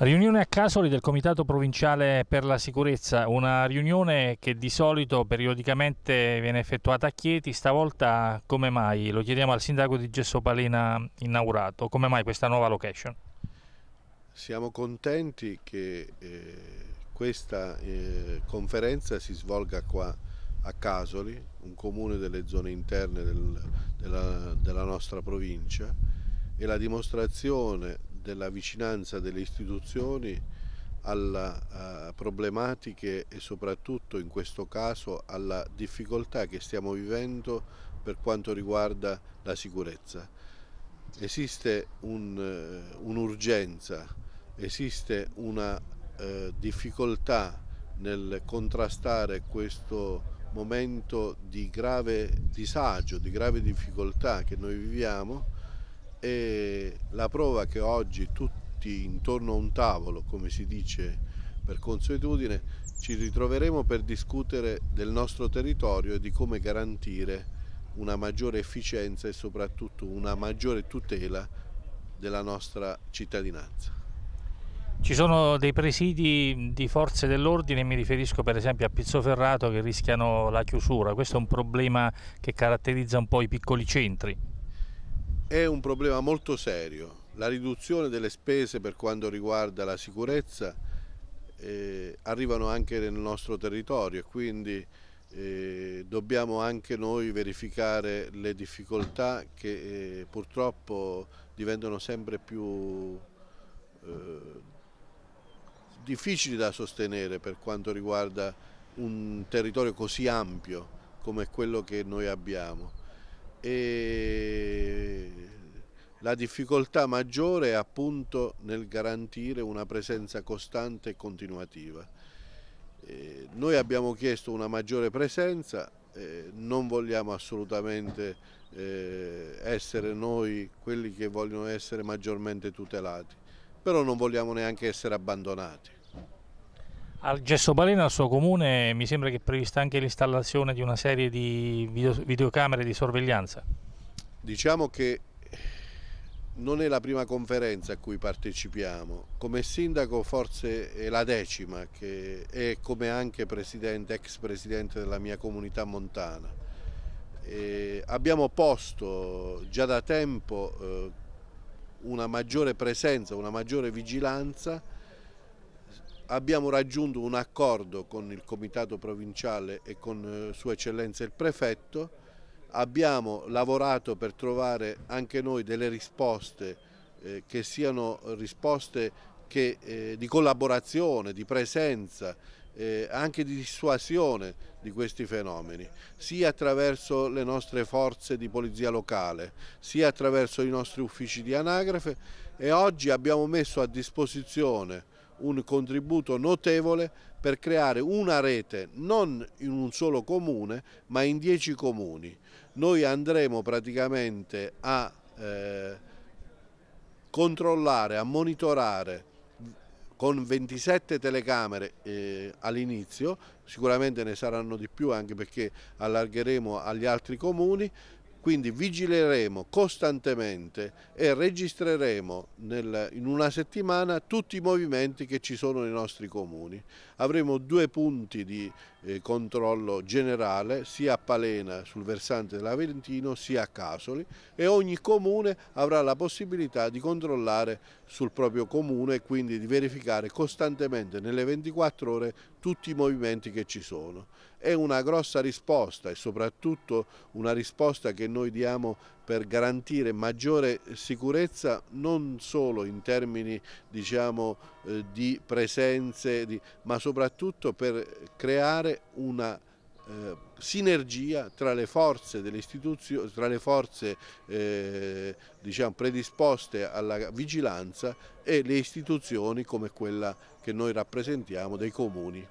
Riunione a Casoli del Comitato Provinciale per la Sicurezza, una riunione che di solito periodicamente viene effettuata a Chieti, stavolta come mai? Lo chiediamo al sindaco di Gessopalena inaugurato, come mai questa nuova location? Siamo contenti che eh, questa eh, conferenza si svolga qua a Casoli, un comune delle zone interne del, della, della nostra provincia e la dimostrazione della vicinanza delle istituzioni alle eh, problematiche e soprattutto in questo caso alla difficoltà che stiamo vivendo per quanto riguarda la sicurezza. Esiste eh, un'urgenza, un esiste una eh, difficoltà nel contrastare questo momento di grave disagio, di grave difficoltà che noi viviamo e la prova che oggi tutti intorno a un tavolo, come si dice per consuetudine, ci ritroveremo per discutere del nostro territorio e di come garantire una maggiore efficienza e soprattutto una maggiore tutela della nostra cittadinanza. Ci sono dei presidi di forze dell'ordine, mi riferisco per esempio a Pizzoferrato che rischiano la chiusura, questo è un problema che caratterizza un po' i piccoli centri. È un problema molto serio. La riduzione delle spese per quanto riguarda la sicurezza eh, arrivano anche nel nostro territorio, e quindi eh, dobbiamo anche noi verificare le difficoltà che eh, purtroppo diventano sempre più eh, difficili da sostenere per quanto riguarda un territorio così ampio come quello che noi abbiamo e la difficoltà maggiore è appunto nel garantire una presenza costante e continuativa. Eh, noi abbiamo chiesto una maggiore presenza, eh, non vogliamo assolutamente eh, essere noi quelli che vogliono essere maggiormente tutelati, però non vogliamo neanche essere abbandonati. Al Gesso Balena, al suo comune, mi sembra che è prevista anche l'installazione di una serie di video, videocamere di sorveglianza. Diciamo che non è la prima conferenza a cui partecipiamo, come sindaco forse è la decima che è come anche presidente, ex presidente della mia comunità montana. E abbiamo posto già da tempo eh, una maggiore presenza, una maggiore vigilanza abbiamo raggiunto un accordo con il Comitato Provinciale e con eh, Sua Eccellenza il Prefetto, abbiamo lavorato per trovare anche noi delle risposte eh, che siano risposte che, eh, di collaborazione, di presenza, eh, anche di dissuasione di questi fenomeni, sia attraverso le nostre forze di polizia locale, sia attraverso i nostri uffici di anagrafe e oggi abbiamo messo a disposizione un contributo notevole per creare una rete non in un solo comune ma in dieci comuni. Noi andremo praticamente a eh, controllare, a monitorare con 27 telecamere eh, all'inizio, sicuramente ne saranno di più anche perché allargheremo agli altri comuni, quindi vigileremo costantemente e registreremo nel, in una settimana tutti i movimenti che ci sono nei nostri comuni. Avremo due punti di eh, controllo generale sia a Palena sul versante dell'Aventino sia a Casoli e ogni comune avrà la possibilità di controllare sul proprio comune e quindi di verificare costantemente nelle 24 ore tutti i movimenti che ci sono. È una grossa risposta e soprattutto una risposta che noi diamo per garantire maggiore sicurezza non solo in termini diciamo, eh, di presenze, di, ma soprattutto per creare una eh, sinergia tra le forze, tra le forze eh, diciamo, predisposte alla vigilanza e le istituzioni come quella che noi rappresentiamo dei comuni.